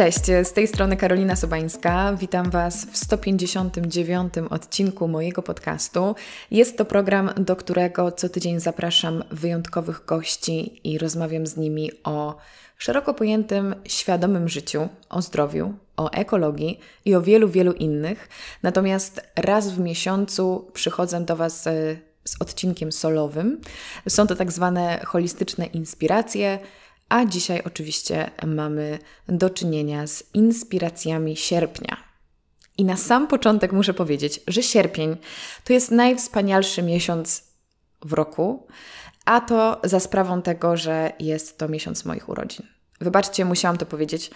Cześć, z tej strony Karolina Sobańska. Witam Was w 159 odcinku mojego podcastu. Jest to program, do którego co tydzień zapraszam wyjątkowych gości i rozmawiam z nimi o szeroko pojętym, świadomym życiu, o zdrowiu, o ekologii i o wielu, wielu innych. Natomiast raz w miesiącu przychodzę do Was e, z odcinkiem solowym. Są to tak zwane holistyczne inspiracje a dzisiaj oczywiście mamy do czynienia z inspiracjami sierpnia. I na sam początek muszę powiedzieć, że sierpień to jest najwspanialszy miesiąc w roku, a to za sprawą tego, że jest to miesiąc moich urodzin. Wybaczcie, musiałam to powiedzieć.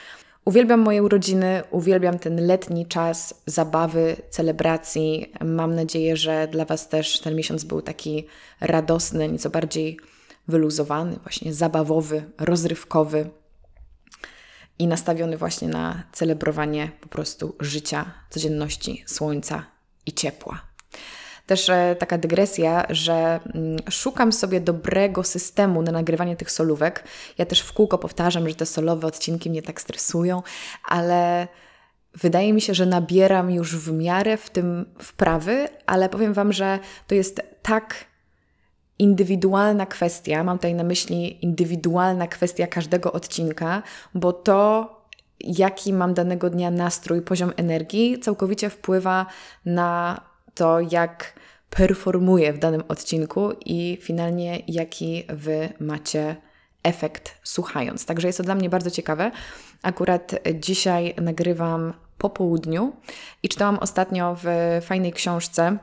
Uwielbiam moje urodziny, uwielbiam ten letni czas zabawy, celebracji. Mam nadzieję, że dla Was też ten miesiąc był taki radosny, nieco bardziej wyluzowany, właśnie zabawowy, rozrywkowy i nastawiony właśnie na celebrowanie po prostu życia, codzienności, słońca i ciepła. Też e, taka dygresja, że mm, szukam sobie dobrego systemu na nagrywanie tych solówek. Ja też w kółko powtarzam, że te solowe odcinki mnie tak stresują, ale wydaje mi się, że nabieram już w miarę w tym wprawy, ale powiem Wam, że to jest tak indywidualna kwestia, mam tutaj na myśli indywidualna kwestia każdego odcinka, bo to, jaki mam danego dnia nastrój, poziom energii, całkowicie wpływa na to, jak performuję w danym odcinku i finalnie jaki wy macie efekt słuchając. Także jest to dla mnie bardzo ciekawe. Akurat dzisiaj nagrywam po południu i czytałam ostatnio w fajnej książce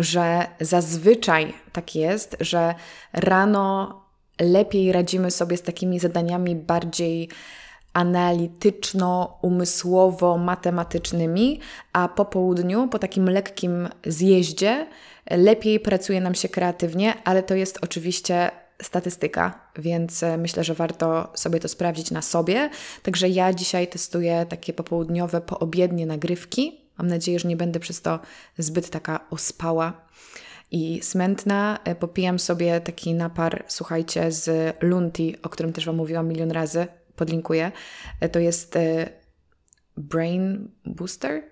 że zazwyczaj tak jest, że rano lepiej radzimy sobie z takimi zadaniami bardziej analityczno-umysłowo-matematycznymi, a po południu, po takim lekkim zjeździe, lepiej pracuje nam się kreatywnie, ale to jest oczywiście statystyka, więc e, myślę, że warto sobie to sprawdzić na sobie. Także ja dzisiaj testuję takie popołudniowe, poobiednie nagrywki Mam nadzieję, że nie będę przez to zbyt taka ospała i smętna. E, popijam sobie taki napar, słuchajcie, z Lunti, o którym też Wam mówiłam milion razy, podlinkuję. E, to jest e, Brain Booster,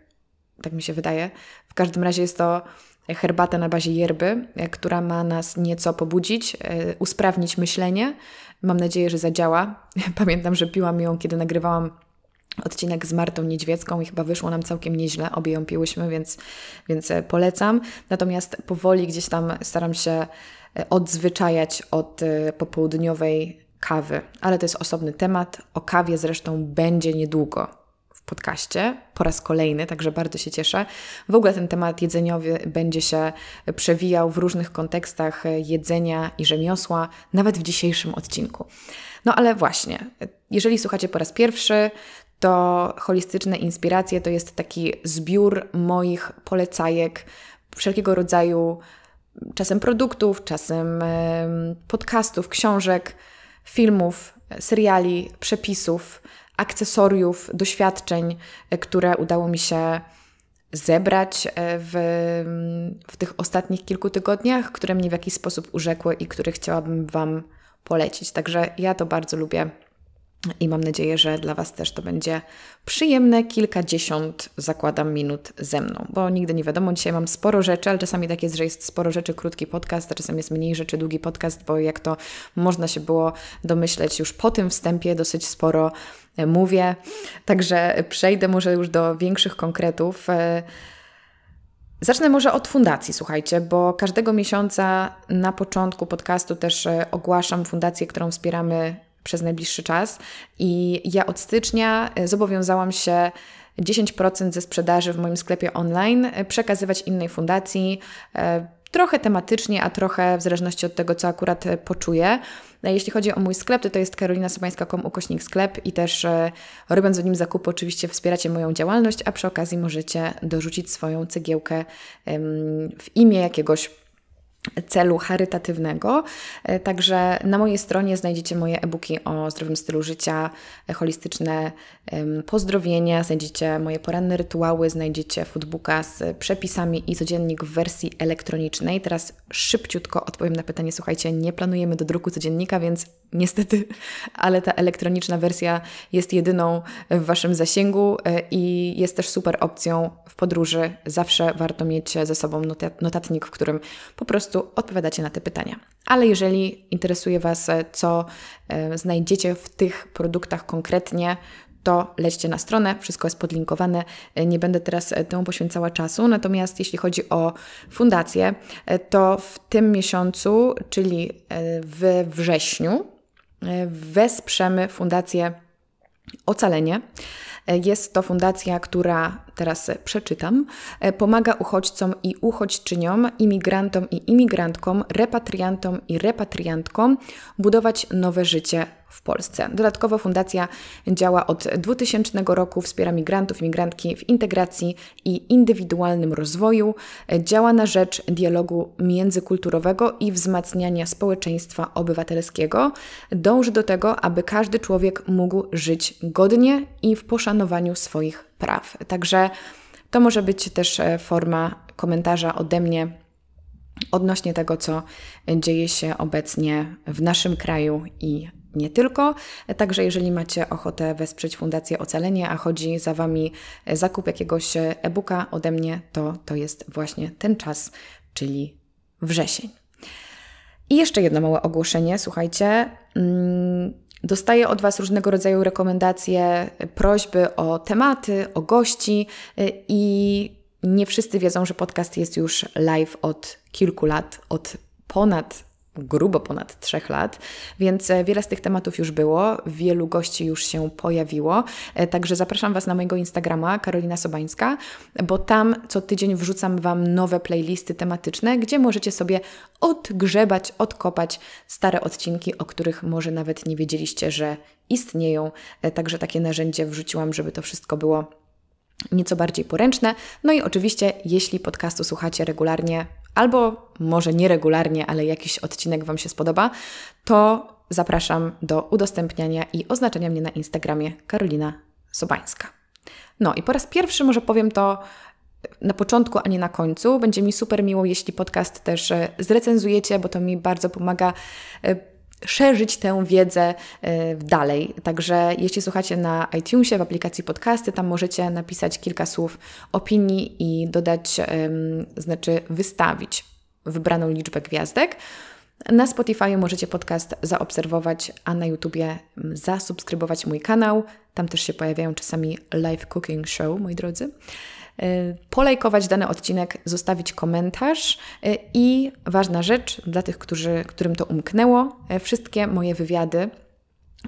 tak mi się wydaje. W każdym razie jest to herbata na bazie yerby, która ma nas nieco pobudzić, usprawnić myślenie. Mam nadzieję, że zadziała. Pamiętam, że piłam ją, kiedy nagrywałam odcinek z Martą Niedźwiecką i chyba wyszło nam całkiem nieźle, obie ją piłyśmy, więc, więc e, polecam. Natomiast powoli gdzieś tam staram się e, odzwyczajać od e, popołudniowej kawy, ale to jest osobny temat. O kawie zresztą będzie niedługo w podcaście po raz kolejny, także bardzo się cieszę. W ogóle ten temat jedzeniowy będzie się przewijał w różnych kontekstach jedzenia i rzemiosła, nawet w dzisiejszym odcinku. No ale właśnie, jeżeli słuchacie po raz pierwszy, to holistyczne inspiracje to jest taki zbiór moich polecajek wszelkiego rodzaju czasem produktów, czasem podcastów, książek, filmów, seriali, przepisów, akcesoriów, doświadczeń, e, które udało mi się zebrać e, w, w tych ostatnich kilku tygodniach, które mnie w jakiś sposób urzekły i które chciałabym Wam polecić. Także ja to bardzo lubię i mam nadzieję, że dla Was też to będzie przyjemne kilkadziesiąt, zakładam, minut ze mną, bo nigdy nie wiadomo. Dzisiaj mam sporo rzeczy, ale czasami tak jest, że jest sporo rzeczy krótki podcast, a czasem jest mniej rzeczy długi podcast, bo jak to można się było domyśleć już po tym wstępie, dosyć sporo e, mówię. Także przejdę może już do większych konkretów. E, zacznę może od fundacji, słuchajcie, bo każdego miesiąca na początku podcastu też e, ogłaszam fundację, którą wspieramy przez najbliższy czas. I ja od stycznia e, zobowiązałam się 10% ze sprzedaży w moim sklepie online e, przekazywać innej fundacji. E, trochę tematycznie, a trochę w zależności od tego, co akurat poczuję. Jeśli chodzi o mój sklep, to, to jest karolinasobańska.com ukośnik sklep i też robiąc w nim zakupy oczywiście wspieracie moją działalność, a przy okazji możecie dorzucić swoją cegiełkę w imię jakiegoś celu charytatywnego. E, także na mojej stronie znajdziecie moje e-booki o zdrowym stylu życia, e, holistyczne pozdrowienia, znajdziecie moje poranne rytuały, znajdziecie foodbooka z przepisami i codziennik w wersji elektronicznej. Teraz szybciutko odpowiem na pytanie, słuchajcie, nie planujemy do druku codziennika, więc niestety, ale ta elektroniczna wersja jest jedyną w Waszym zasięgu e, i jest też super opcją w podróży. Zawsze warto mieć ze sobą notatnik, w którym po prostu prostu odpowiadacie na te pytania. Ale jeżeli interesuje Was, e, co e, znajdziecie w tych produktach konkretnie, to lećcie na stronę, wszystko jest podlinkowane. E, nie będę teraz temu poświęcała czasu. Natomiast jeśli chodzi o fundację, to w tym miesiącu, czyli we wrześniu, wesprzemy fundację Ocalenie. E, jest to fundacja, która, teraz przeczytam, e, pomaga uchodźcom i uchodźczyniom, imigrantom i imigrantkom, repatriantom i repatriantkom budować nowe życie w Polsce. Dodatkowo fundacja działa od 2000 roku, wspiera migrantów, migrantki w integracji i indywidualnym rozwoju, działa na rzecz dialogu międzykulturowego i wzmacniania społeczeństwa obywatelskiego. Dąży do tego, aby każdy człowiek mógł żyć godnie i w poszanowaniu swoich praw. Także to może być też e, forma komentarza ode mnie odnośnie tego, co dzieje się obecnie w naszym kraju i nie tylko. Także jeżeli macie ochotę wesprzeć Fundację Ocalenie, a chodzi za Wami zakup jakiegoś e-booka ode mnie, to to jest właśnie ten czas, czyli wrzesień. I jeszcze jedno małe ogłoszenie, słuchajcie. Mm, dostaję od Was różnego rodzaju rekomendacje, prośby o tematy, o gości y, i nie wszyscy wiedzą, że podcast jest już live od kilku lat, od ponad grubo ponad trzech lat, więc e, wiele z tych tematów już było, wielu gości już się pojawiło. E, także zapraszam Was na mojego Instagrama Karolina Sobańska, bo tam co tydzień wrzucam Wam nowe playlisty tematyczne, gdzie możecie sobie odgrzebać, odkopać stare odcinki, o których może nawet nie wiedzieliście, że istnieją. E, także takie narzędzie wrzuciłam, żeby to wszystko było nieco bardziej poręczne. No i oczywiście, jeśli podcastu słuchacie regularnie, albo może nieregularnie, ale jakiś odcinek Wam się spodoba, to zapraszam do udostępniania i oznaczenia mnie na Instagramie Karolina Sobańska. No i po raz pierwszy może powiem to na początku, a nie na końcu. Będzie mi super miło, jeśli podcast też e, zrecenzujecie, bo to mi bardzo pomaga e, szerzyć tę wiedzę e, dalej. Także jeśli słuchacie na iTunesie, w aplikacji podcasty, tam możecie napisać kilka słów opinii i dodać, znaczy wystawić wybraną liczbę gwiazdek. Na Spotify możecie podcast zaobserwować, a na YouTubie zasubskrybować mój kanał. Tam też się pojawiają czasami live cooking show, moi drodzy. Y, polajkować dany odcinek, zostawić komentarz y, i ważna rzecz dla tych, którzy, którym to umknęło, y, wszystkie moje wywiady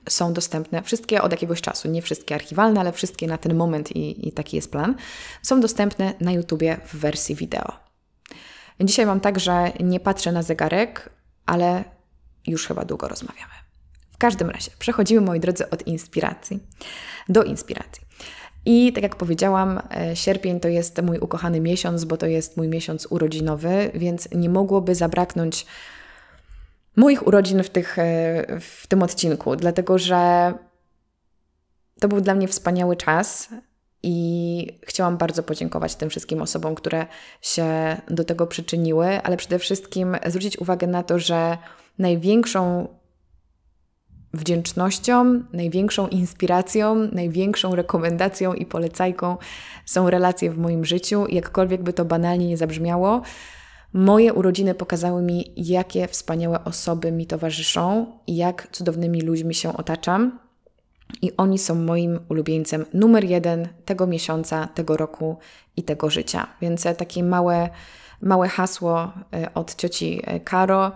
są dostępne, wszystkie od jakiegoś czasu, nie wszystkie archiwalne, ale wszystkie na ten moment i, i taki jest plan, są dostępne na YouTubie w wersji wideo. Dzisiaj mam tak, że nie patrzę na zegarek, ale już chyba długo rozmawiamy. W każdym razie, przechodzimy, moi drodzy, od inspiracji do inspiracji. I tak jak powiedziałam, e, sierpień to jest mój ukochany miesiąc, bo to jest mój miesiąc urodzinowy, więc nie mogłoby zabraknąć moich urodzin w, tych, e, w tym odcinku, dlatego że to był dla mnie wspaniały czas. I chciałam bardzo podziękować tym wszystkim osobom, które się do tego przyczyniły, ale przede wszystkim zwrócić uwagę na to, że największą wdzięcznością, największą inspiracją, największą rekomendacją i polecajką są relacje w moim życiu. Jakkolwiek by to banalnie nie zabrzmiało, moje urodziny pokazały mi, jakie wspaniałe osoby mi towarzyszą i jak cudownymi ludźmi się otaczam. I oni są moim ulubieńcem numer jeden tego miesiąca, tego roku i tego życia. Więc e, takie małe, małe hasło e, od cioci e, Karo,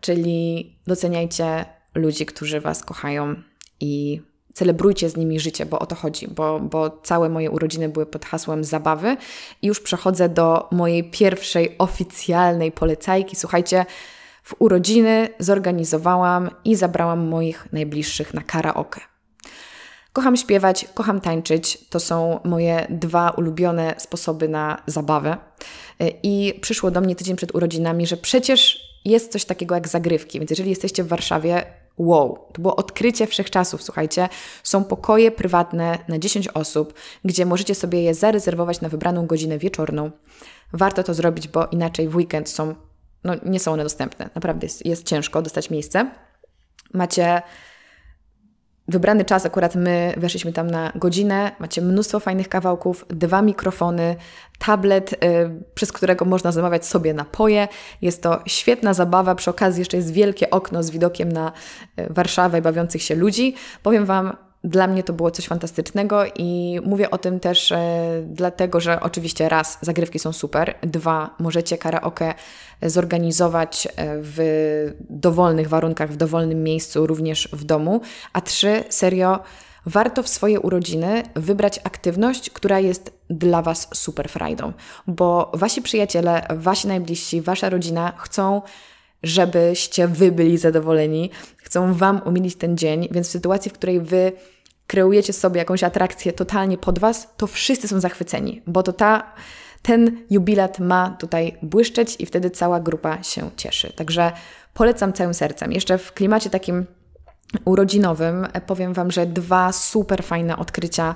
czyli doceniajcie ludzi, którzy Was kochają i celebrujcie z nimi życie, bo o to chodzi, bo, bo całe moje urodziny były pod hasłem zabawy. I już przechodzę do mojej pierwszej oficjalnej polecajki. Słuchajcie, w urodziny zorganizowałam i zabrałam moich najbliższych na karaoke. Kocham śpiewać, kocham tańczyć. To są moje dwa ulubione sposoby na zabawę. I przyszło do mnie tydzień przed urodzinami, że przecież jest coś takiego jak zagrywki. Więc jeżeli jesteście w Warszawie, wow, to było odkrycie wszechczasów, słuchajcie. Są pokoje prywatne na 10 osób, gdzie możecie sobie je zarezerwować na wybraną godzinę wieczorną. Warto to zrobić, bo inaczej w weekend są, no nie są one dostępne. Naprawdę jest, jest ciężko dostać miejsce. Macie wybrany czas, akurat my weszliśmy tam na godzinę, macie mnóstwo fajnych kawałków, dwa mikrofony, tablet, y, przez którego można zamawiać sobie napoje. Jest to świetna zabawa, przy okazji jeszcze jest wielkie okno z widokiem na y, Warszawę i bawiących się ludzi. Powiem Wam, dla mnie to było coś fantastycznego i mówię o tym też e, dlatego, że oczywiście raz, zagrywki są super, dwa, możecie karaoke zorganizować e, w dowolnych warunkach, w dowolnym miejscu, również w domu, a trzy, serio, warto w swoje urodziny wybrać aktywność, która jest dla Was super frajdą, bo Wasi przyjaciele, Wasi najbliżsi, Wasza rodzina chcą żebyście wy byli zadowoleni. Chcą wam umilić ten dzień, więc w sytuacji, w której wy kreujecie sobie jakąś atrakcję totalnie pod was, to wszyscy są zachwyceni, bo to ta, ten jubilat ma tutaj błyszczeć i wtedy cała grupa się cieszy. Także polecam całym sercem. Jeszcze w klimacie takim urodzinowym e, powiem Wam, że dwa super fajne odkrycia,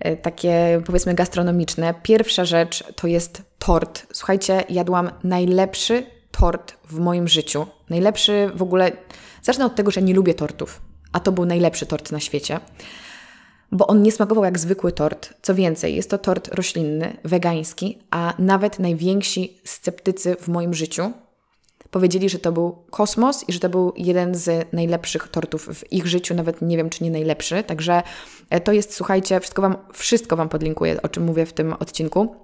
e, takie powiedzmy gastronomiczne. Pierwsza rzecz to jest tort. Słuchajcie, jadłam najlepszy tort w moim życiu. Najlepszy w ogóle. Zacznę od tego, że nie lubię tortów, a to był najlepszy tort na świecie, bo on nie smakował jak zwykły tort. Co więcej, jest to tort roślinny, wegański, a nawet najwięksi sceptycy w moim życiu powiedzieli, że to był kosmos i że to był jeden z najlepszych tortów w ich życiu, nawet nie wiem, czy nie najlepszy. Także e, to jest, słuchajcie, wszystko Wam, wszystko wam podlinkuję, o czym mówię w tym odcinku.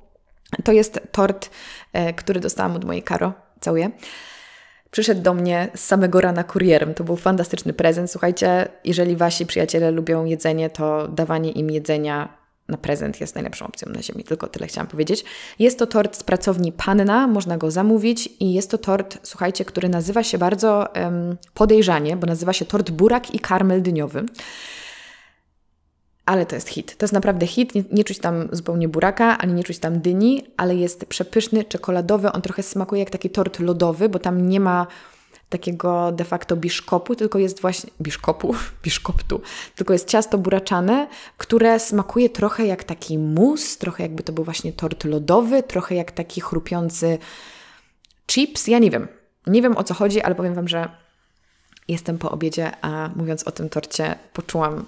To jest tort, e, który dostałam od mojej Karo całuję. Przyszedł do mnie z samego rana kurierem. To był fantastyczny prezent. Słuchajcie, jeżeli wasi przyjaciele lubią jedzenie, to dawanie im jedzenia na prezent jest najlepszą opcją na ziemi. Tylko tyle chciałam powiedzieć. Jest to tort z pracowni Panna, można go zamówić i jest to tort, słuchajcie, który nazywa się bardzo um, podejrzanie, bo nazywa się tort burak i karmel dyniowy ale to jest hit. To jest naprawdę hit, nie, nie, czuć tam zupełnie buraka, ani nie czuć tam dyni, ale jest przepyszny, czekoladowy, on trochę smakuje jak taki tort lodowy, bo tam nie ma takiego de facto biszkopu, tylko jest właśnie biszkopu, biszkoptu, tylko jest ciasto buraczane, które smakuje trochę jak taki mus, trochę jakby to był właśnie tort lodowy, trochę jak taki chrupiący chips, ja nie wiem. Nie wiem o co chodzi, ale powiem Wam, że jestem po obiedzie, a mówiąc o tym torcie, poczułam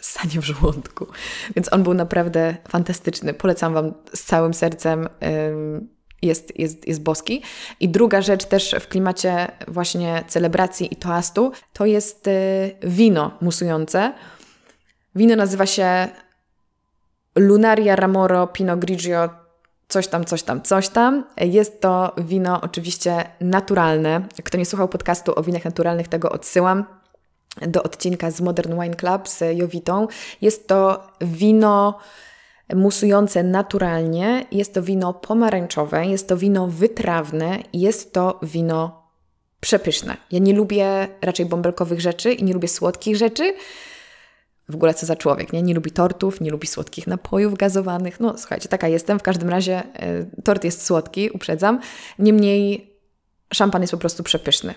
stanie w żołądku. Więc on był naprawdę fantastyczny. Polecam Wam z całym sercem. Jest, jest, jest boski. I druga rzecz też w klimacie właśnie celebracji i toastu, to jest y, wino musujące. Wino nazywa się Lunaria Ramoro Pinot Grigio coś tam, coś tam, coś tam. Jest to wino oczywiście naturalne. Kto nie słuchał podcastu o winach naturalnych, tego odsyłam do odcinka z Modern Wine Club z Jowitą. Jest to wino musujące naturalnie, jest to wino pomarańczowe, jest to wino wytrawne, jest to wino przepyszne. Ja nie lubię raczej bąbelkowych rzeczy i nie lubię słodkich rzeczy. W ogóle co za człowiek, nie? Nie lubi tortów, nie lubi słodkich napojów gazowanych. No słuchajcie, taka jestem. W każdym razie y, tort jest słodki, uprzedzam. Niemniej szampan jest po prostu przepyszny.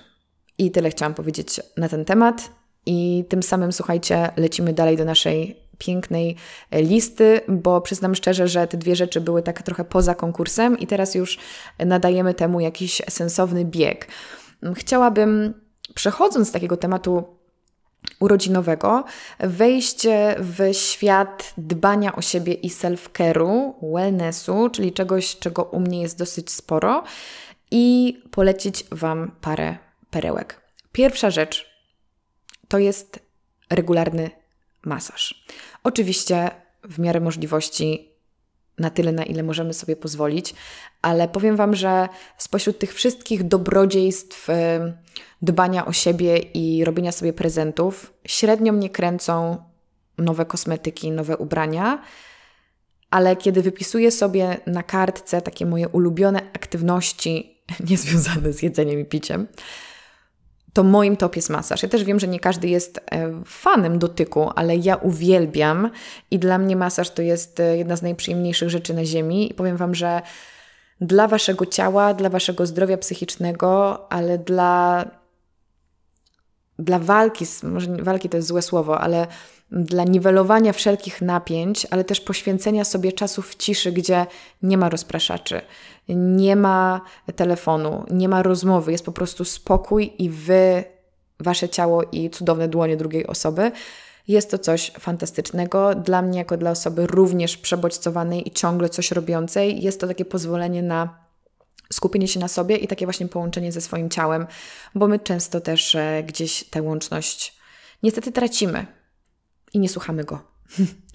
I tyle chciałam powiedzieć na ten temat. I tym samym, słuchajcie, lecimy dalej do naszej pięknej e, listy, bo przyznam szczerze, że te dwie rzeczy były tak trochę poza konkursem i teraz już nadajemy temu jakiś sensowny bieg. Chciałabym przechodząc z takiego tematu urodzinowego, wejść w świat dbania o siebie i self-care'u, wellnessu, czyli czegoś, czego u mnie jest dosyć sporo i polecić Wam parę perełek. Pierwsza rzecz, to jest regularny masaż. Oczywiście w miarę możliwości na tyle, na ile możemy sobie pozwolić, ale powiem Wam, że spośród tych wszystkich dobrodziejstw y, dbania o siebie i robienia sobie prezentów, średnio mnie kręcą nowe kosmetyki, nowe ubrania, ale kiedy wypisuję sobie na kartce takie moje ulubione aktywności niezwiązane z jedzeniem i piciem, to moim top jest masaż. Ja też wiem, że nie każdy jest e, fanem dotyku, ale ja uwielbiam i dla mnie masaż to jest e, jedna z najprzyjemniejszych rzeczy na ziemi i powiem Wam, że dla Waszego ciała, dla Waszego zdrowia psychicznego, ale dla dla walki, może walki to jest złe słowo, ale dla niwelowania wszelkich napięć, ale też poświęcenia sobie czasu w ciszy, gdzie nie ma rozpraszaczy, nie ma telefonu, nie ma rozmowy, jest po prostu spokój i wy, wasze ciało i cudowne dłonie drugiej osoby. Jest to coś fantastycznego dla mnie, jako dla osoby również przebodźcowanej i ciągle coś robiącej. Jest to takie pozwolenie na skupienie się na sobie i takie właśnie połączenie ze swoim ciałem, bo my często też e, gdzieś tę łączność niestety tracimy i nie słuchamy go.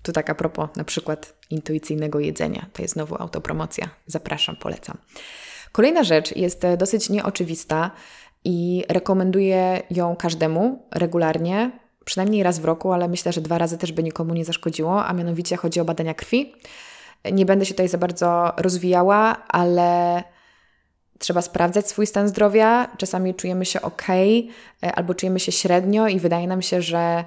Tu tak a propos na przykład intuicyjnego jedzenia. To jest znowu autopromocja. Zapraszam, polecam. Kolejna rzecz jest e, dosyć nieoczywista i rekomenduję ją każdemu regularnie, przynajmniej raz w roku, ale myślę, że dwa razy też by nikomu nie zaszkodziło, a mianowicie chodzi o badania krwi. Nie będę się tutaj za bardzo rozwijała, ale trzeba sprawdzać swój stan zdrowia. Czasami czujemy się ok, e, albo czujemy się średnio i wydaje nam się, że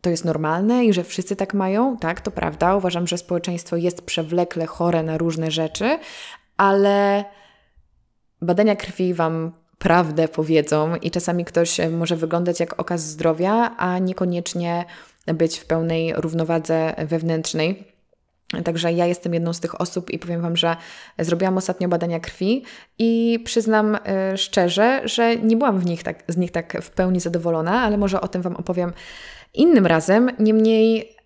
to jest normalne i że wszyscy tak mają. Tak, to prawda. Uważam, że społeczeństwo jest przewlekle chore na różne rzeczy, ale badania krwi Wam prawdę powiedzą i czasami ktoś e, może wyglądać jak okaz zdrowia, a niekoniecznie być w pełnej równowadze wewnętrznej. Także ja jestem jedną z tych osób i powiem Wam, że zrobiłam ostatnio badania krwi i przyznam y, szczerze, że nie byłam w nich tak, z nich tak w pełni zadowolona, ale może o tym Wam opowiem innym razem. Niemniej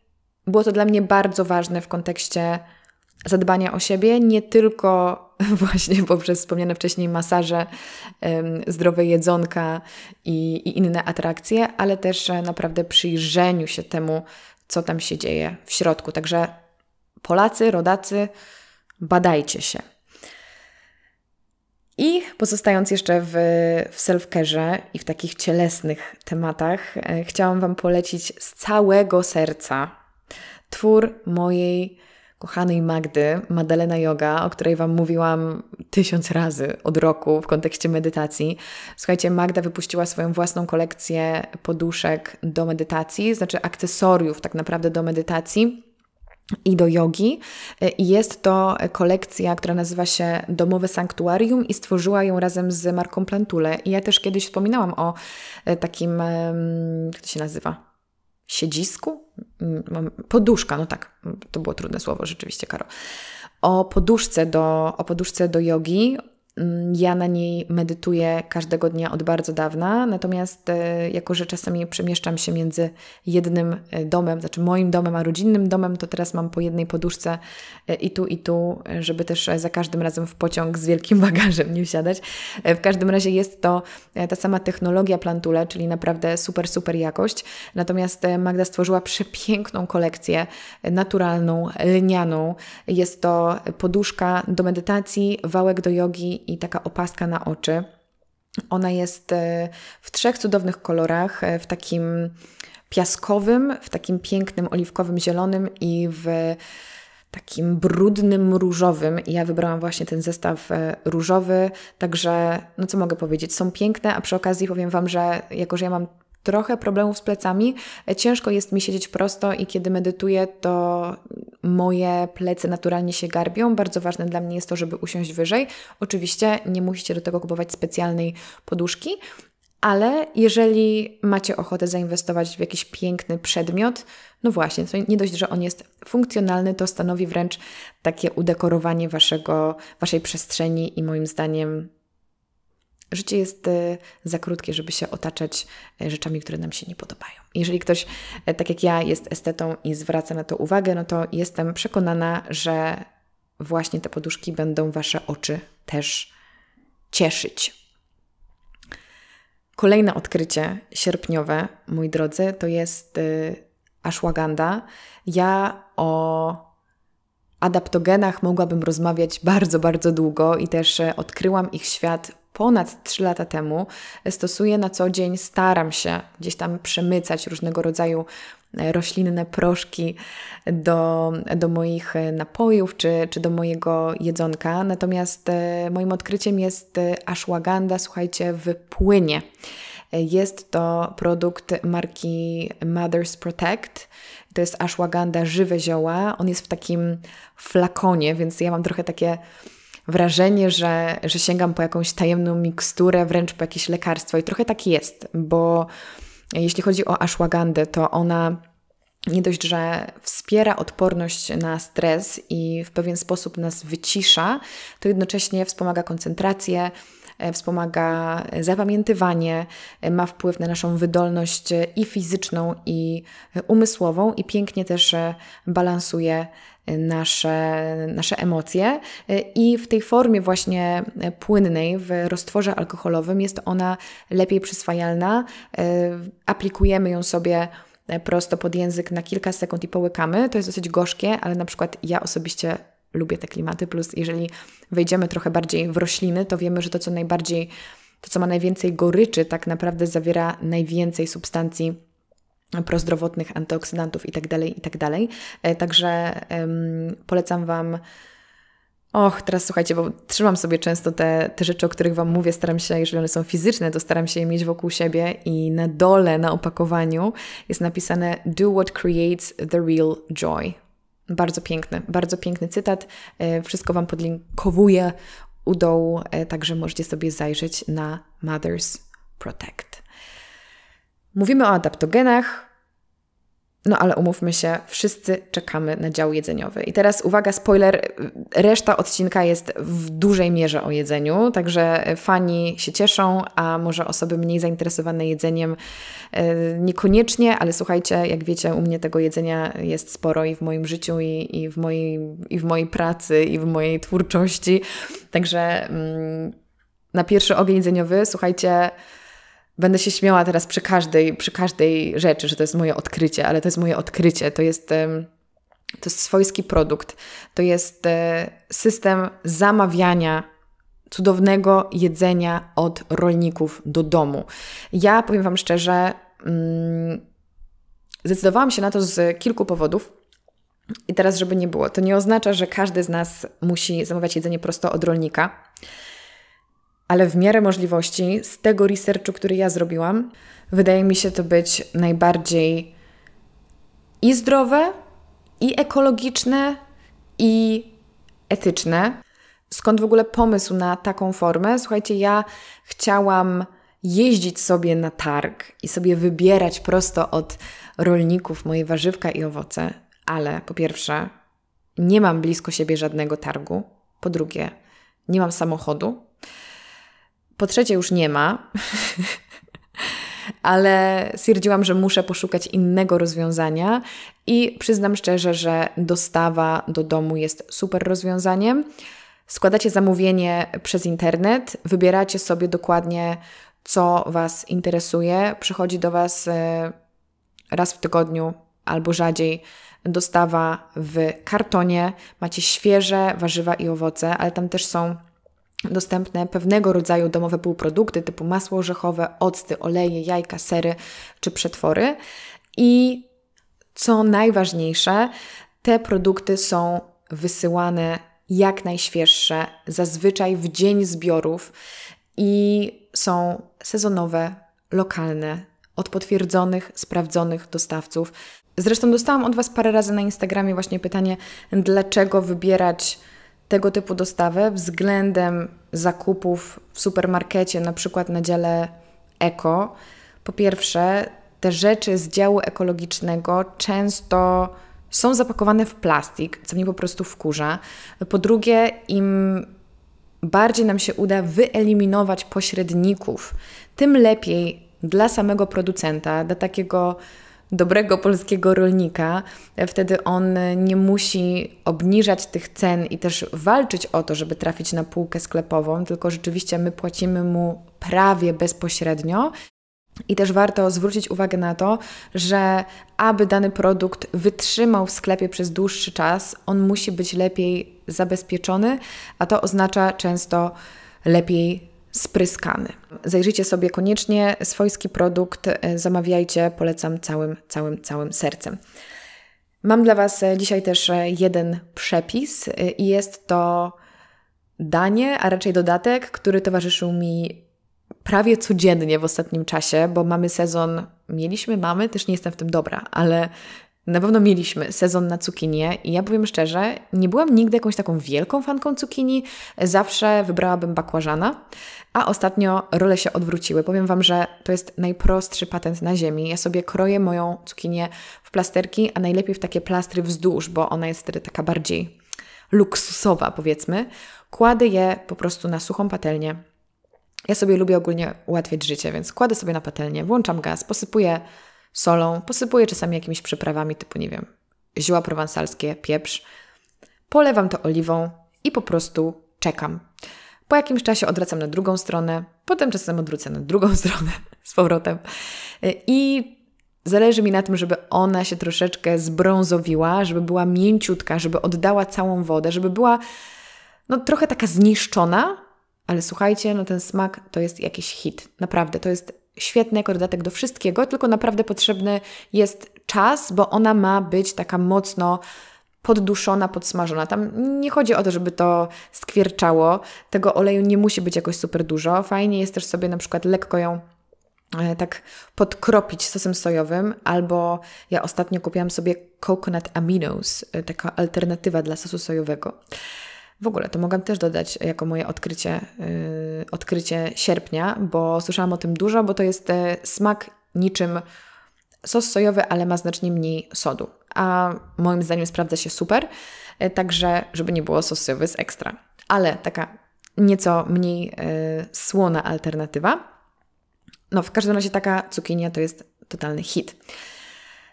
było to dla mnie bardzo ważne w kontekście zadbania o siebie, nie tylko właśnie poprzez wspomniane wcześniej masaże, zdrowe jedzonka i, i inne atrakcje, ale też naprawdę przyjrzeniu się temu, co tam się dzieje w środku. Także Polacy, rodacy, badajcie się. I pozostając jeszcze w, w self-care i w takich cielesnych tematach, e, chciałam Wam polecić z całego serca twór mojej kochanej Magdy, Madalena Yoga, o której Wam mówiłam tysiąc razy od roku w kontekście medytacji. Słuchajcie, Magda wypuściła swoją własną kolekcję poduszek do medytacji, znaczy akcesoriów tak naprawdę do medytacji i do jogi. Jest to kolekcja, która nazywa się Domowe Sanktuarium i stworzyła ją razem z Marką Plantule. I ja też kiedyś wspominałam o e, takim, jak to się nazywa? Siedzisku? Poduszka, no tak, to było trudne słowo rzeczywiście, Karo. O poduszce do, o poduszce do jogi, Mm, ja na niej medytuję każdego dnia od bardzo dawna, natomiast e, jako, że czasami przemieszczam się między jednym e, domem, znaczy moim domem, a rodzinnym domem, to teraz mam po jednej poduszce e, i tu, i tu, żeby też za każdym razem w pociąg z wielkim bagażem nie wsiadać. W każdym razie jest to ta sama technologia Plantule, czyli naprawdę super, super jakość. Natomiast Magda stworzyła przepiękną kolekcję, naturalną, lnianą. Jest to poduszka do medytacji, wałek do jogi i, taka opaska na oczy. Ona jest e, w trzech cudownych kolorach, e, w takim piaskowym, w takim pięknym oliwkowym zielonym i w takim brudnym różowym. I ja wybrałam właśnie ten zestaw e, różowy, także no co mogę powiedzieć, są piękne, a przy okazji powiem Wam, że jako, że ja mam trochę problemów z plecami. Ciężko jest mi siedzieć prosto i kiedy medytuję, to moje plecy naturalnie się garbią. Bardzo ważne dla mnie jest to, żeby usiąść wyżej. Oczywiście nie musicie do tego kupować specjalnej poduszki. Ale jeżeli macie ochotę zainwestować w jakiś piękny przedmiot, no właśnie, to nie dość, że on jest funkcjonalny, to stanowi wręcz takie udekorowanie waszego, waszej przestrzeni i moim zdaniem Życie jest e, za krótkie, żeby się otaczać e, rzeczami, które nam się nie podobają. Jeżeli ktoś, e, tak jak ja, jest estetą i zwraca na to uwagę, no to jestem przekonana, że właśnie te poduszki będą Wasze oczy też cieszyć. Kolejne odkrycie sierpniowe, moi drodzy, to jest ashwaganda. Ja o adaptogenach mogłabym rozmawiać bardzo, bardzo długo i też odkryłam ich świat ponad 3 lata temu e, stosuję na co dzień, staram się gdzieś tam przemycać różnego rodzaju e, roślinne proszki do, do moich e, napojów czy, czy do mojego jedzonka. Natomiast moim odkryciem jest ashwagandha, słuchajcie, w płynie. Jest to produkt marki Mothers Protect. To jest ashwagandha, żywe zioła. On jest w takim flakonie, więc ja mam trochę takie wrażenie, że, że sięgam po jakąś tajemną miksturę, wręcz po jakieś lekarstwo. I trochę tak jest, bo jeśli chodzi o ashwagandę, to ona nie dość, że wspiera odporność na stres i w pewien sposób nas wycisza, to jednocześnie wspomaga koncentrację, e, wspomaga zapamiętywanie, e, ma wpływ na naszą wydolność i fizyczną, i umysłową, i pięknie też e, balansuje nasze, nasze emocje i w tej formie właśnie płynnej w roztworze alkoholowym jest ona lepiej przyswajalna. E, aplikujemy ją sobie prosto pod język na kilka sekund i połykamy. To jest dosyć gorzkie, ale na przykład ja osobiście lubię te klimaty, plus jeżeli wejdziemy trochę bardziej w rośliny, to wiemy, że to co najbardziej, to co ma najwięcej goryczy, tak naprawdę zawiera najwięcej substancji prozdrowotnych antyoksydantów itd., tak itd. Tak e, także um, polecam Wam. Och, teraz słuchajcie, bo trzymam sobie często te, te rzeczy, o których Wam mówię, staram się, jeżeli one są fizyczne, to staram się je mieć wokół siebie i na dole, na opakowaniu jest napisane Do what creates the real joy. Bardzo piękny, bardzo piękny cytat. E, wszystko Wam podlinkowuję u dołu, e, także możecie sobie zajrzeć na Mothers Protect. Mówimy o adaptogenach, no ale umówmy się, wszyscy czekamy na dział jedzeniowy. I teraz uwaga, spoiler, reszta odcinka jest w dużej mierze o jedzeniu, także fani się cieszą, a może osoby mniej zainteresowane jedzeniem e, niekoniecznie, ale słuchajcie, jak wiecie, u mnie tego jedzenia jest sporo i w moim życiu, i, i w, mojej, i w mojej pracy, i w mojej twórczości. Także mm, na pierwszy ogień jedzeniowy, słuchajcie, Będę się śmiała teraz przy każdej, przy każdej rzeczy, że to jest moje odkrycie, ale to jest moje odkrycie. To jest, to jest swojski produkt. To jest e, system zamawiania cudownego jedzenia od rolników do domu. Ja powiem Wam szczerze, mm, zdecydowałam się na to z kilku powodów. I teraz, żeby nie było, to nie oznacza, że każdy z nas musi zamawiać jedzenie prosto od rolnika ale w miarę możliwości z tego researchu, który ja zrobiłam, wydaje mi się to być najbardziej i zdrowe, i ekologiczne, i etyczne. Skąd w ogóle pomysł na taką formę? Słuchajcie, ja chciałam jeździć sobie na targ i sobie wybierać prosto od rolników moje warzywka i owoce, ale po pierwsze, nie mam blisko siebie żadnego targu. Po drugie, nie mam samochodu, po trzecie już nie ma, ale stwierdziłam, że muszę poszukać innego rozwiązania i przyznam szczerze, że dostawa do domu jest super rozwiązaniem. Składacie zamówienie przez internet, wybieracie sobie dokładnie, co Was interesuje. Przychodzi do Was e, raz w tygodniu albo rzadziej dostawa w kartonie. Macie świeże warzywa i owoce, ale tam też są dostępne pewnego rodzaju domowe półprodukty typu masło orzechowe, octy, oleje, jajka, sery czy przetwory. I co najważniejsze, te produkty są wysyłane jak najświeższe, zazwyczaj w dzień zbiorów i są sezonowe, lokalne, od potwierdzonych, sprawdzonych dostawców. Zresztą dostałam od Was parę razy na Instagramie właśnie pytanie, dlaczego wybierać tego typu dostawę względem zakupów w supermarkecie, na przykład na dziale eko. Po pierwsze, te rzeczy z działu ekologicznego często są zapakowane w plastik, co mnie po prostu wkurza. Po drugie, im bardziej nam się uda wyeliminować pośredników, tym lepiej dla samego producenta, dla takiego dobrego polskiego rolnika, wtedy on nie musi obniżać tych cen i też walczyć o to, żeby trafić na półkę sklepową, tylko rzeczywiście my płacimy mu prawie bezpośrednio. I też warto zwrócić uwagę na to, że aby dany produkt wytrzymał w sklepie przez dłuższy czas, on musi być lepiej zabezpieczony, a to oznacza często lepiej spryskany. Zajrzyjcie sobie koniecznie, swojski produkt e, zamawiajcie, polecam całym, całym, całym sercem. Mam dla Was e, dzisiaj też e, jeden przepis i jest to danie, a raczej dodatek, który towarzyszył mi prawie codziennie w ostatnim czasie, bo mamy sezon, mieliśmy, mamy, też nie jestem w tym dobra, ale na pewno mieliśmy sezon na cukinię i ja powiem szczerze, nie byłam nigdy jakąś taką wielką fanką cukinii, zawsze wybrałabym bakłażana, a ostatnio role się odwróciły. Powiem Wam, że to jest najprostszy patent na ziemi. Ja sobie kroję moją cukinię w plasterki, a najlepiej w takie plastry wzdłuż, bo ona jest wtedy taka bardziej luksusowa powiedzmy. Kładę je po prostu na suchą patelnię. Ja sobie lubię ogólnie ułatwiać życie, więc kładę sobie na patelnię, włączam gaz, posypuję solą, posypuję czasami jakimiś przyprawami typu, nie wiem, zioła prowansalskie, pieprz. Polewam to oliwą i po prostu czekam. Po jakimś czasie odwracam na drugą stronę, potem czasem odwrócę na drugą stronę z powrotem. I zależy mi na tym, żeby ona się troszeczkę zbrązowiła, żeby była mięciutka, żeby oddała całą wodę, żeby była no, trochę taka zniszczona, ale słuchajcie, no ten smak to jest jakiś hit. Naprawdę, to jest świetny jako dodatek do wszystkiego, tylko naprawdę potrzebny jest czas, bo ona ma być taka mocno podduszona, podsmażona. Tam nie chodzi o to, żeby to skwierczało. Tego oleju nie musi być jakoś super dużo. Fajnie jest też sobie na przykład lekko ją e, tak podkropić sosem sojowym, albo ja ostatnio kupiłam sobie coconut aminos, e, taka alternatywa dla sosu sojowego. W ogóle to mogę też dodać jako moje odkrycie, yy, odkrycie sierpnia, bo słyszałam o tym dużo, bo to jest e, smak niczym sos sojowy, ale ma znacznie mniej sodu. A moim zdaniem sprawdza się super, e, także żeby nie było sos sojowy z ekstra. Ale taka nieco mniej e, słona alternatywa. No w każdym razie taka cukinia to jest totalny hit.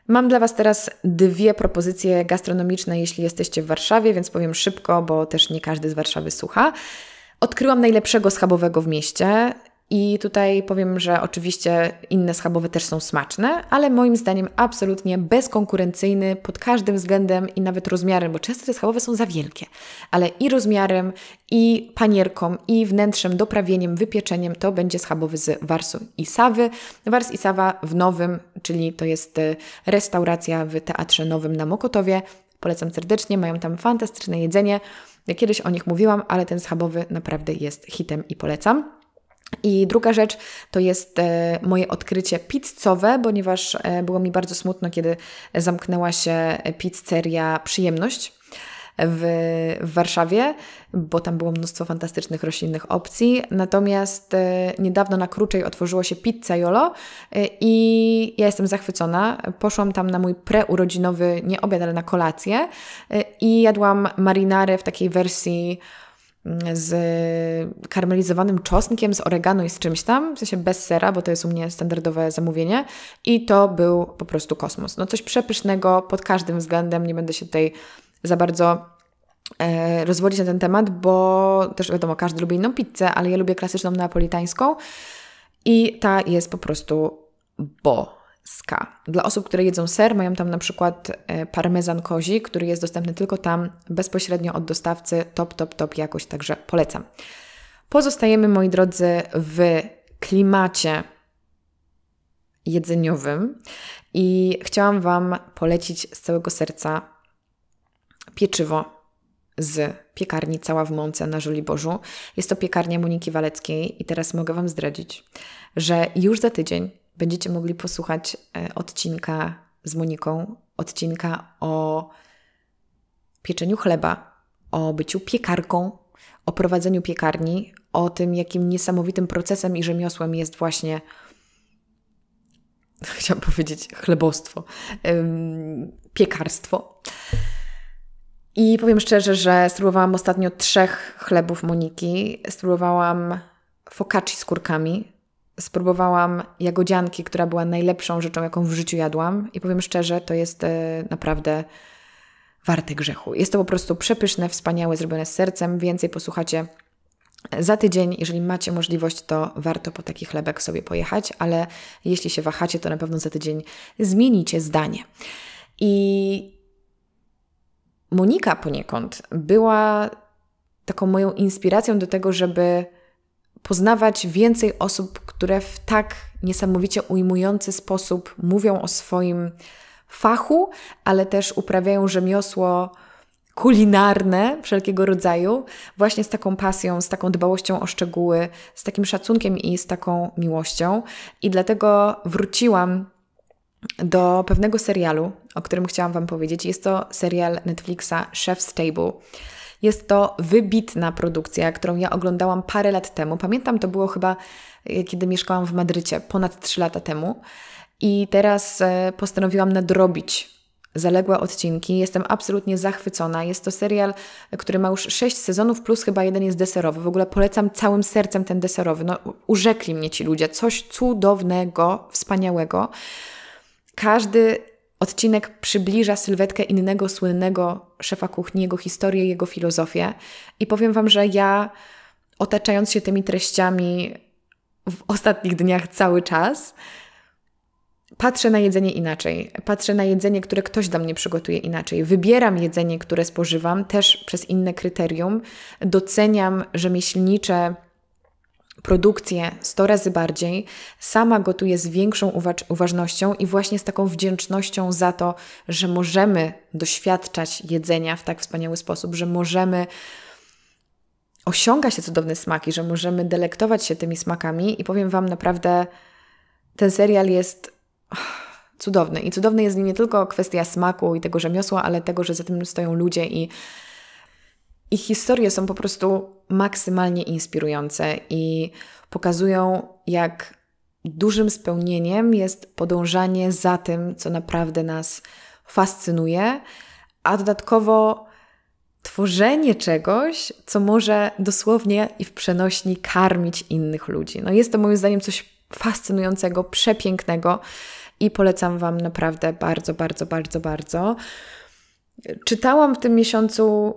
Mam dla Was teraz dwie propozycje gastronomiczne, jeśli jesteście w Warszawie, więc powiem szybko, bo też nie każdy z Warszawy słucha. Odkryłam najlepszego schabowego w mieście. I tutaj powiem, że oczywiście inne schabowe też są smaczne, ale moim zdaniem absolutnie bezkonkurencyjny pod każdym względem i nawet rozmiarem, bo często te schabowe są za wielkie, ale i rozmiarem, i panierką, i wnętrzem, doprawieniem, wypieczeniem to będzie schabowy z Warsu i Sawy. Wars i Sawa w Nowym, czyli to jest y, restauracja w Teatrze Nowym na Mokotowie. Polecam serdecznie, mają tam fantastyczne jedzenie. Ja kiedyś o nich mówiłam, ale ten schabowy naprawdę jest hitem i polecam. I druga rzecz to jest e, moje odkrycie pizzowe, ponieważ e, było mi bardzo smutno, kiedy zamknęła się pizzeria Przyjemność w, w Warszawie, bo tam było mnóstwo fantastycznych roślinnych opcji. Natomiast e, niedawno na Kruczej otworzyło się Pizza Jolo i ja jestem zachwycona. Poszłam tam na mój preurodzinowy, nie obiad, ale na kolację i jadłam marinare w takiej wersji z karmelizowanym czosnkiem, z oregano i z czymś tam, w sensie bez sera, bo to jest u mnie standardowe zamówienie i to był po prostu kosmos. No coś przepysznego pod każdym względem, nie będę się tutaj za bardzo e, rozwodzić na ten temat, bo też wiadomo, każdy lubi inną pizzę, ale ja lubię klasyczną neapolitańską i ta jest po prostu bo. Ska. Dla osób, które jedzą ser, mają tam na przykład e, parmezan kozi, który jest dostępny tylko tam bezpośrednio od dostawcy. Top, top, top jakość, także polecam. Pozostajemy, moi drodzy, w klimacie jedzeniowym i chciałam Wam polecić z całego serca pieczywo z piekarni Cała w Mące na Żoliborzu. Jest to piekarnia Moniki Waleckiej i teraz mogę Wam zdradzić, że już za tydzień będziecie mogli posłuchać e, odcinka z Moniką, odcinka o pieczeniu chleba, o byciu piekarką, o prowadzeniu piekarni, o tym, jakim niesamowitym procesem i rzemiosłem jest właśnie chciałam powiedzieć chlebostwo, piekarstwo. I powiem szczerze, że spróbowałam ostatnio trzech chlebów Moniki. Spróbowałam focacci z kurkami, spróbowałam jagodzianki, która była najlepszą rzeczą, jaką w życiu jadłam. I powiem szczerze, to jest e, naprawdę warte grzechu. Jest to po prostu przepyszne, wspaniałe, zrobione z sercem. Więcej posłuchacie za tydzień. Jeżeli macie możliwość, to warto po taki chlebek sobie pojechać, ale jeśli się wahacie, to na pewno za tydzień zmienicie zdanie. I Monika poniekąd była taką moją inspiracją do tego, żeby poznawać więcej osób, które w tak niesamowicie ujmujący sposób mówią o swoim fachu, ale też uprawiają rzemiosło kulinarne wszelkiego rodzaju, właśnie z taką pasją, z taką dbałością o szczegóły, z takim szacunkiem i z taką miłością. I dlatego wróciłam do pewnego serialu, o którym chciałam Wam powiedzieć. Jest to serial Netflixa Chef's Table. Jest to wybitna produkcja, którą ja oglądałam parę lat temu. Pamiętam, to było chyba e, kiedy mieszkałam w Madrycie, ponad 3 lata temu. I teraz e, postanowiłam nadrobić zaległe odcinki. Jestem absolutnie zachwycona. Jest to serial, który ma już sześć sezonów, plus chyba jeden jest deserowy. W ogóle polecam całym sercem ten deserowy. No, urzekli mnie ci ludzie. Coś cudownego, wspaniałego. Każdy Odcinek przybliża sylwetkę innego słynnego szefa kuchni, jego historię, jego filozofię. I powiem Wam, że ja, otaczając się tymi treściami w ostatnich dniach cały czas, patrzę na jedzenie inaczej. Patrzę na jedzenie, które ktoś dla mnie przygotuje inaczej. Wybieram jedzenie, które spożywam też przez inne kryterium. Doceniam rzemieślnicze produkcję 100 razy bardziej, sama gotuje z większą uważ uważnością i właśnie z taką wdzięcznością za to, że możemy doświadczać jedzenia w tak wspaniały sposób, że możemy osiągać się cudowne smaki, że możemy delektować się tymi smakami i powiem Wam naprawdę, ten serial jest oh, cudowny. I cudowny jest nie tylko kwestia smaku i tego rzemiosła, ale tego, że za tym stoją ludzie i ich historie są po prostu maksymalnie inspirujące i pokazują, jak dużym spełnieniem jest podążanie za tym, co naprawdę nas fascynuje, a dodatkowo tworzenie czegoś, co może dosłownie i w przenośni karmić innych ludzi. No jest to moim zdaniem coś fascynującego, przepięknego i polecam Wam naprawdę bardzo, bardzo, bardzo, bardzo. Czytałam w tym miesiącu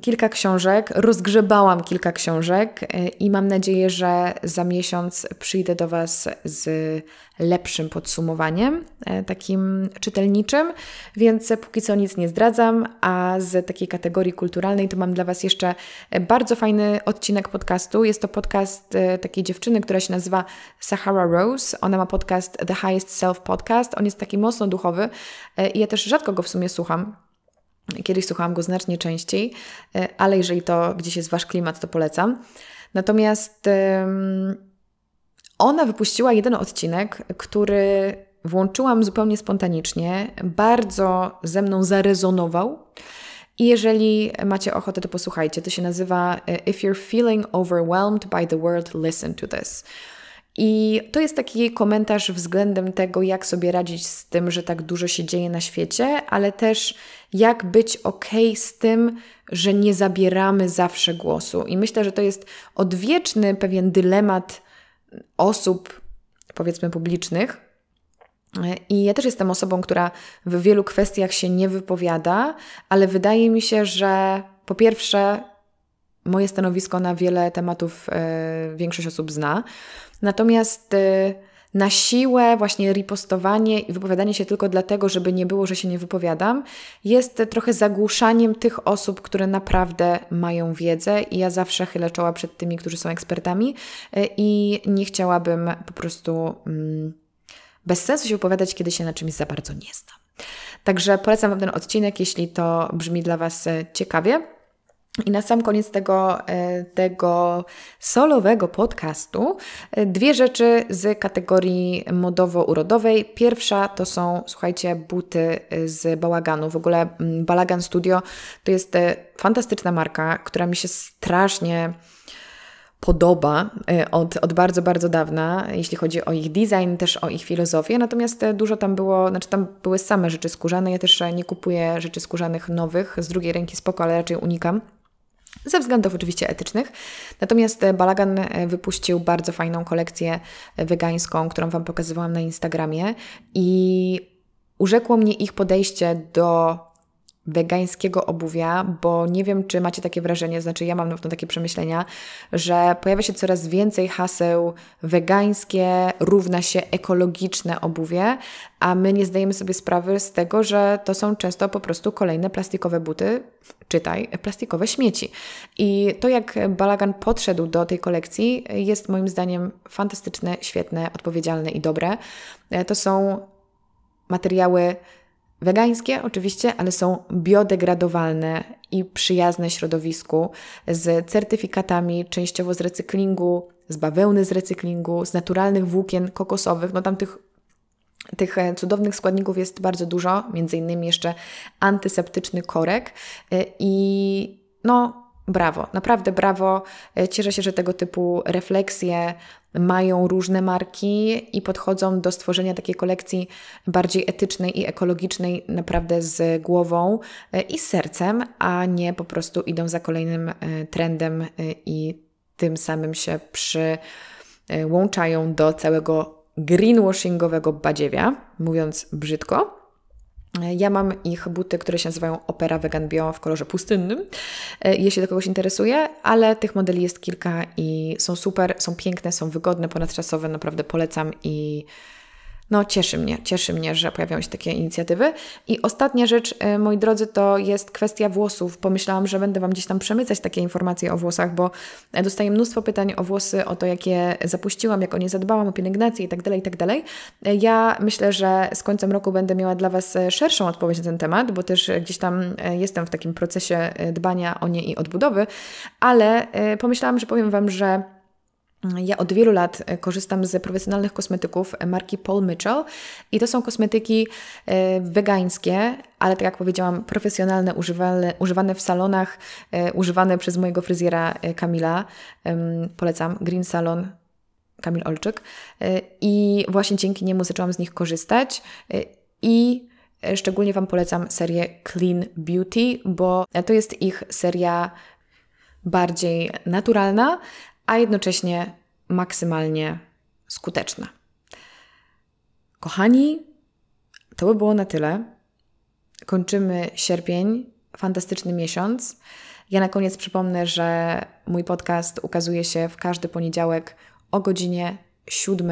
kilka książek, rozgrzebałam kilka książek y, i mam nadzieję, że za miesiąc przyjdę do Was z lepszym podsumowaniem, y, takim czytelniczym, więc póki co nic nie zdradzam, a z takiej kategorii kulturalnej to mam dla Was jeszcze bardzo fajny odcinek podcastu. Jest to podcast y, takiej dziewczyny, która się nazywa Sahara Rose. Ona ma podcast The Highest Self Podcast. On jest taki mocno duchowy i ja też rzadko go w sumie słucham Kiedyś słuchałam go znacznie częściej, e, ale jeżeli to gdzieś jest Wasz klimat, to polecam. Natomiast ona wypuściła jeden odcinek, który włączyłam zupełnie spontanicznie, bardzo ze mną zarezonował. I jeżeli macie ochotę, to posłuchajcie. To się nazywa e, If you're feeling overwhelmed by the world, listen to this. I to jest taki jej komentarz względem tego, jak sobie radzić z tym, że tak dużo się dzieje na świecie, ale też jak być ok z tym, że nie zabieramy zawsze głosu. I myślę, że to jest odwieczny pewien dylemat osób, powiedzmy, publicznych. I ja też jestem osobą, która w wielu kwestiach się nie wypowiada, ale wydaje mi się, że po pierwsze, moje stanowisko na wiele tematów e, większość osób zna. Natomiast e, na siłę właśnie ripostowanie i wypowiadanie się tylko dlatego, żeby nie było, że się nie wypowiadam, jest trochę zagłuszaniem tych osób, które naprawdę mają wiedzę i ja zawsze chylę czoła przed tymi, którzy są ekspertami e, i nie chciałabym po prostu mm, bez sensu się opowiadać, kiedy się na czymś za bardzo nie znam. Także polecam Wam ten odcinek, jeśli to brzmi dla Was ciekawie. I na sam koniec tego, e, tego solowego podcastu e, dwie rzeczy z kategorii modowo-urodowej. Pierwsza to są, słuchajcie, buty e, z bałaganu. W ogóle mm, Balagan Studio to jest fantastyczna marka, która mi się strasznie podoba od, od bardzo, bardzo dawna, jeśli chodzi o ich design, też o ich filozofię. Natomiast dużo tam było, znaczy tam były same rzeczy skórzane. Ja też nie kupuję rzeczy skórzanych nowych, z drugiej ręki spoko, ale raczej unikam ze względów oczywiście etycznych. Natomiast e, Balagan e, wypuścił bardzo fajną kolekcję e, wegańską, którą Wam pokazywałam na Instagramie i urzekło mnie ich podejście do wegańskiego obuwia, bo nie wiem, czy macie takie wrażenie, znaczy ja mam na pewno takie przemyślenia, że pojawia się coraz więcej haseł wegańskie równa się ekologiczne obuwie, a my nie zdajemy sobie sprawy z tego, że to są często po prostu kolejne plastikowe buty, czytaj, plastikowe śmieci. I to, jak Balagan podszedł do tej kolekcji, jest moim zdaniem fantastyczne, świetne, odpowiedzialne i dobre. E, to są materiały Wegańskie oczywiście, ale są biodegradowalne i przyjazne środowisku z certyfikatami częściowo z recyklingu, z bawełny z recyklingu, z naturalnych włókien kokosowych. No tam tych, tych e, cudownych składników jest bardzo dużo, między innymi jeszcze antyseptyczny korek e, i no Brawo, naprawdę brawo. E, cieszę się, że tego typu refleksje mają różne marki i podchodzą do stworzenia takiej kolekcji bardziej etycznej i ekologicznej, naprawdę z głową e, i z sercem, a nie po prostu idą za kolejnym e, trendem i tym samym się przyłączają do całego greenwashingowego badziewia, mówiąc brzydko. Ja mam ich buty, które się nazywają Opera Vegan Bio w kolorze pustynnym, e, jeśli do kogoś interesuje, ale tych modeli jest kilka i są super, są piękne, są wygodne, ponadczasowe, naprawdę polecam i no cieszy mnie, cieszy mnie, że pojawiają się takie inicjatywy. I ostatnia rzecz, e, moi drodzy, to jest kwestia włosów. Pomyślałam, że będę Wam gdzieś tam przemycać takie informacje o włosach, bo e, dostaję mnóstwo pytań o włosy, o to, jakie zapuściłam, jak o nie zadbałam, o pielęgnację itd., tak itd. Tak e, ja myślę, że z końcem roku będę miała dla Was szerszą odpowiedź na ten temat, bo też gdzieś tam jestem w takim procesie dbania o nie i odbudowy, ale pomyślałam, że powiem Wam, że ja od wielu lat e, korzystam z profesjonalnych kosmetyków marki Paul Mitchell i to są kosmetyki e, wegańskie, ale tak jak powiedziałam, profesjonalne, używane, używane w salonach, e, używane przez mojego fryzjera Kamila. Polecam Green Salon. Kamil Olczyk, i właśnie dzięki niemu zaczęłam z nich korzystać. I szczególnie Wam polecam serię Clean Beauty, bo to jest ich seria bardziej naturalna, a jednocześnie maksymalnie skuteczna. Kochani, to by było na tyle. Kończymy sierpień, fantastyczny miesiąc. Ja na koniec przypomnę, że mój podcast ukazuje się w każdy poniedziałek o godzinie 7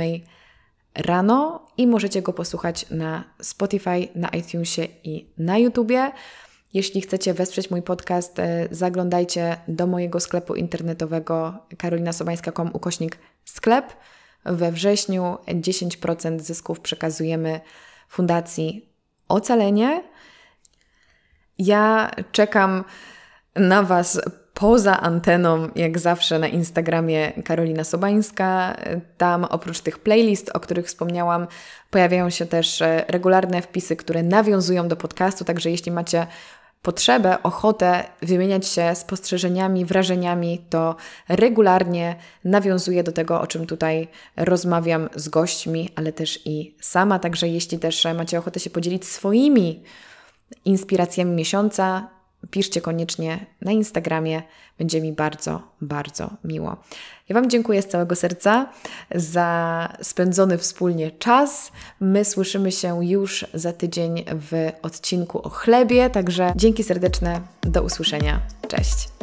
rano i możecie go posłuchać na Spotify, na iTunesie i na YouTubie. Jeśli chcecie wesprzeć mój podcast, e, zaglądajcie do mojego sklepu internetowego karolinasobańska.com ukośnik sklep. We wrześniu 10% zysków przekazujemy Fundacji Ocalenie. Ja czekam na Was poza anteną, jak zawsze na Instagramie Karolina Sobańska. Tam oprócz tych playlist, o których wspomniałam, pojawiają się też e, regularne wpisy, które nawiązują do podcastu, także jeśli macie potrzebę, ochotę wymieniać się spostrzeżeniami, wrażeniami, to regularnie nawiązuję do tego, o czym tutaj rozmawiam z gośćmi, ale też i sama. Także jeśli też e, macie ochotę się podzielić swoimi inspiracjami miesiąca, piszcie koniecznie na Instagramie. Będzie mi bardzo, bardzo miło. Ja Wam dziękuję z całego serca za spędzony wspólnie czas. My słyszymy się już za tydzień w odcinku o chlebie, także dzięki serdeczne, do usłyszenia. Cześć!